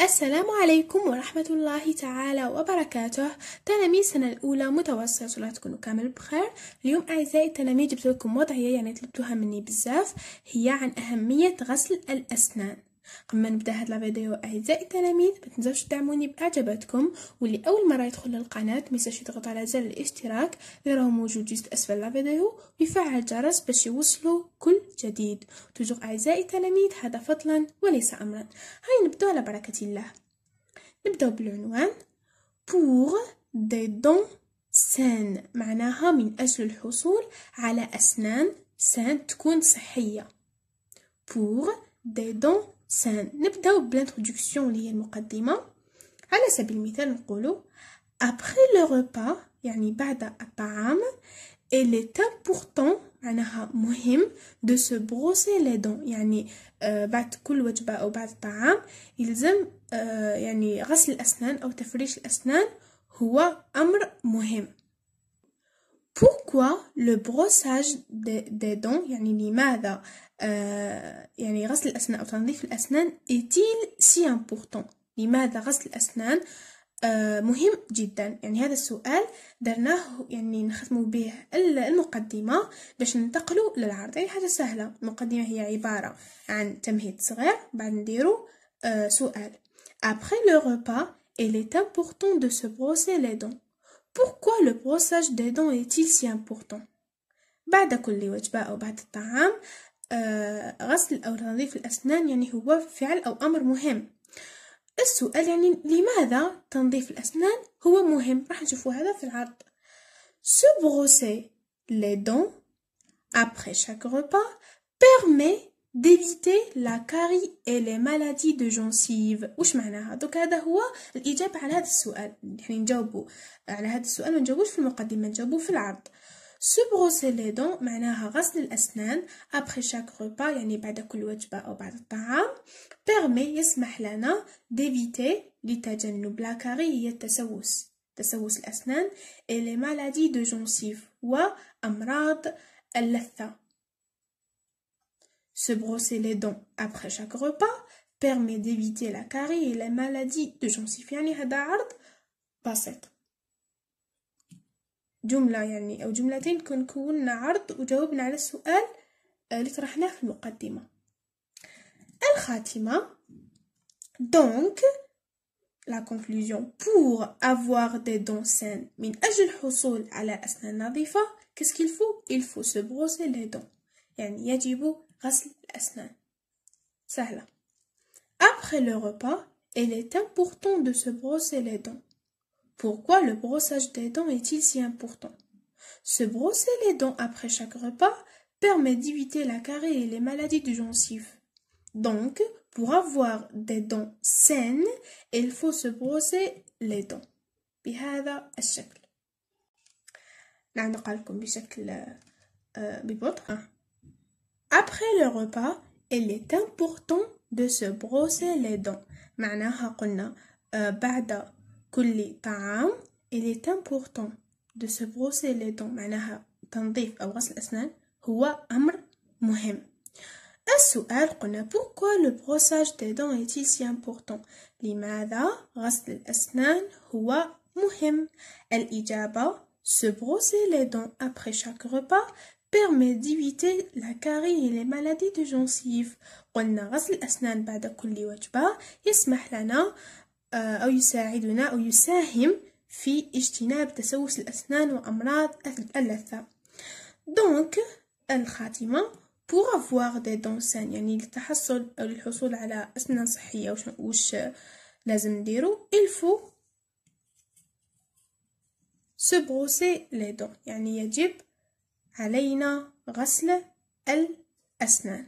السلام عليكم ورحمة الله تعالى وبركاته تلاميذ السنة الأولى متوسطة الله تكونوا كامل بخير اليوم أعزائي التلاميذ جبت لكم وضعية يعني طلبتوها مني بزاف هي عن أهمية غسل الأسنان قبل ما نبدا هاد فيديو اعزائي التلاميذ ما تنساوش تدعموني باعجاباتكم واللي اول مره يدخل للقناه ما ينساش يضغط على زر الاشتراك اللي راه موجود جزء اسفل فيديو ويفعل الجرس باش يوصلوا كل جديد توجو اعزائي التلاميذ هذا فضلا وليس امرا هاي نبداو على بركه الله نبداو بالعنوان pour des dents سان معناها من أجل الحصول على أسنان سان تكون صحية pour des dents سنبداو بالانترودكسيون اللي هي المقدمه على سبيل المثال نقولوا ابري لو روبا يعني بعد الطعام il est important معناها مهم de se brosser les dents يعني آه بعد كل وجبة أو بعد الطعام يلزم آه يعني غسل الأسنان أو تفريش الأسنان هو أمر مهم pourquoi le brossage des dents يعني لماذا يعني غسل الأسنان أو تنظيف الأسنان est-il si important لماذا غسل الأسنان مهم جدا يعني هذا السؤال درناه يعني نختمو به المقدمة باش ننتقلوا للعرض يعني حاجة سهلة المقدمة هي عبارة عن تمهيد صغير بعد نديرو سؤال après le repas il est important de se brosser les dents Pourquoi le brossage des dents est-il si important بعد كل وجبة أو بعد الطعام آه، غسل أو تنظيف الأسنان يعني هو فعل أو أمر مهم السؤال يعني لماذا تنظيف الأسنان هو مهم راح نشوفوا هذا في العرض se brosser les dents après chaque repas permet d'éviter la carie et les maladies de gencives واش معناها دوك هذا هو الاجابه على هذا السؤال يعني نجاوبوا على هذا السؤال ما نجاوبوش في المقدمه نجاوبوا في العرض سو بروسي لي دون معناها غسل الأسنان ابري شاك روبا يعني بعد كل وجبة أو بعد الطعام بيرمي يسمح لنا ديفيتي لتجنب لا كاري هي التسوس تسوس الأسنان اي لي مالادي دو جونسيف وأمراض اللثة Se brosser les dents après chaque repas permet d'éviter la carie et les maladies de جنسيفيان هذا بسيط جملة يعني أو جملتين كون عرض وجاوبنا على السؤال اللي طرحناه في المقدمة الخاتمة donc la conclusion pour avoir des dents saines من أجل الحصول على أسنان نظيفة qu'est-ce qu'il faut il faut se brosser les dents يعني يجب après le repas, il est important de se brosser les dents. Pourquoi le brossage des dents est-il si important Se brosser les dents après chaque repas permet d'éviter la carie et les maladies du gencive. Donc, pour avoir des dents saines, il faut se brosser les dents. بهذا الشكل نعم بشكل ببطء après le repas, il est important de se brosser les dents. معناها قلنا بعد كل طعام il est important de se brosser les dents معناها تنظيف أو غسل الأسنان هو أمر مهم السؤال قلنا pourquoi le brossage des dents est-il si important لماذا غسل الأسنان هو مهم الإجابة se brosser les dents après chaque repas permet d'éviter la carie et les maladies de gencives قلنا غسل الأسنان بعد كل وجبة يسمح لنا آه، أو يساعدنا أو يساهم في اجتناب تسوس الأسنان وأمراض اللثة دونك الخاتمة pour avoir des dents saines يعني للتحصل أو للحصول على أسنان صحية وش, وش لازم نديرو il faut se brosser les dents يعني يجب علينا غسل الأسنان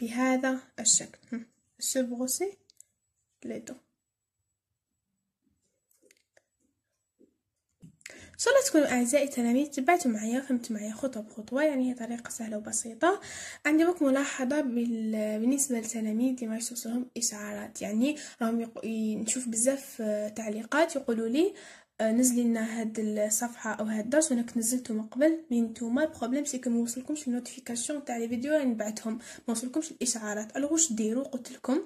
بهذا الشكل سبغسي لدو صلاة ان شاء الله تكونوا اعزائي التلاميذ تبعتوا معايا فهمتوا معايا خطوه بخطوه يعني هي طريقه سهله وبسيطه عندي بك ملاحظه بالنسبه للتلاميذ اللي ما اشعارات يعني راهم يق... نشوف بزاف تعليقات يقولوا لي آه، نزلي لنا هاد الصفحه او هاد الدرس وانا كنت نزلته من قبل مي نتوما البروبليم سي ما النوتيفيكاسيون تاع لي فيديو اللي يعني نبعثهم ما وصلكمش الاشعارات الو واش ديروا قلت لكم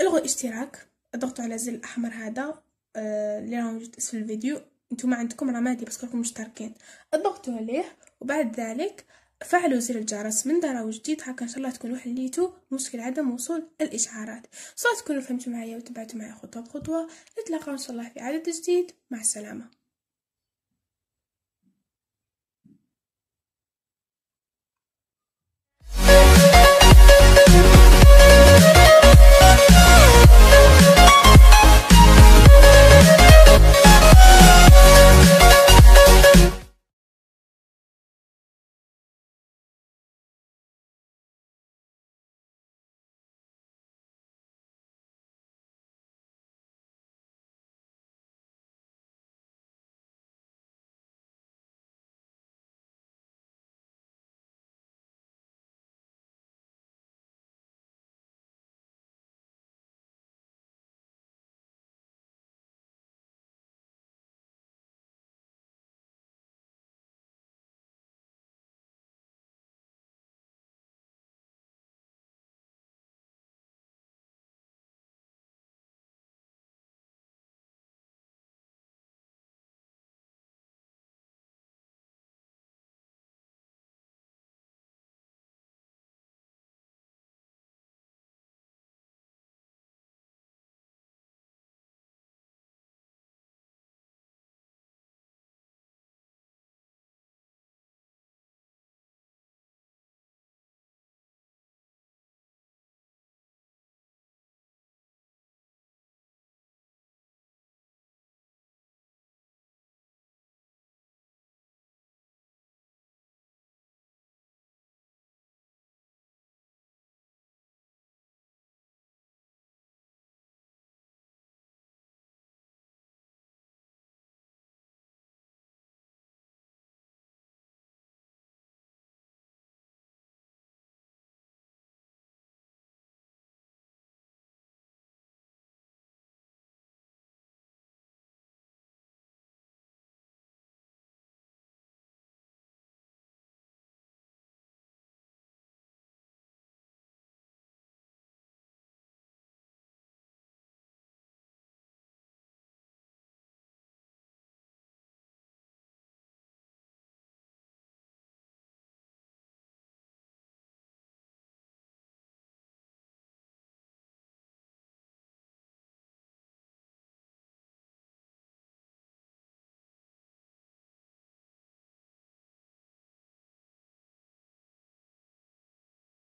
الغوا الاشتراك ضغطوا على الزر الاحمر هذا آه، اللي راه موجود اسفل الفيديو نتوما عندكم رمادي باسكو راكم مشتركين ضغطوا عليه وبعد ذلك فعلوا زر الجرس من دارة وجديد هكا ان شاء الله تكونوا حليتوا مشكل عدم وصول الاشعارات صار تكونوا فهمتوا معايا وتبعتوا معايا خطوه بخطوه نتلاقاو ان شاء الله في عدد جديد مع السلامه